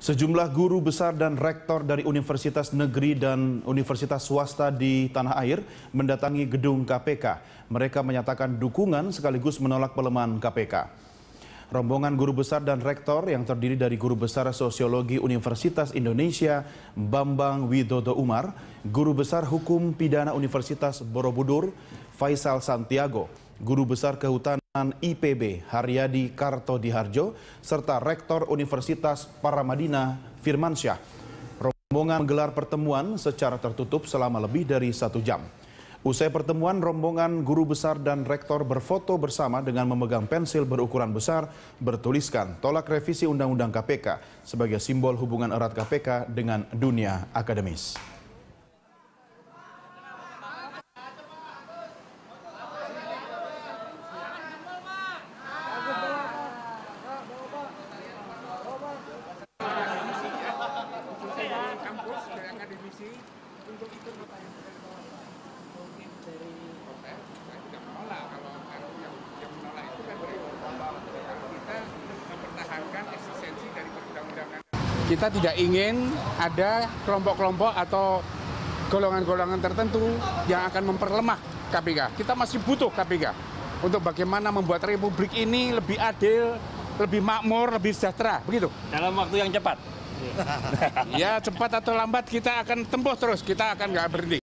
Sejumlah guru besar dan rektor dari universitas negeri dan universitas swasta di tanah air mendatangi gedung KPK. Mereka menyatakan dukungan sekaligus menolak pelemahan KPK. Rombongan guru besar dan rektor yang terdiri dari guru besar sosiologi Universitas Indonesia Bambang Widodo Umar, guru besar hukum pidana Universitas Borobudur Faisal Santiago, guru besar kehutanan IPB Haryadi Kartodiharjo serta Rektor Universitas Paramadina Firmansyah. Rombongan gelar pertemuan secara tertutup selama lebih dari satu jam. Usai pertemuan, rombongan guru besar dan rektor berfoto bersama dengan memegang pensil berukuran besar bertuliskan tolak revisi Undang-Undang KPK sebagai simbol hubungan erat KPK dengan dunia akademis. kita kita tidak ingin ada kelompok-kelompok atau golongan-golongan tertentu yang akan memperlemah KPK. Kita masih butuh KPK untuk bagaimana membuat republik ini lebih adil, lebih makmur, lebih sejahtera, begitu. Dalam waktu yang cepat. ya cepat atau lambat kita akan tempuh terus, kita akan nggak berhenti.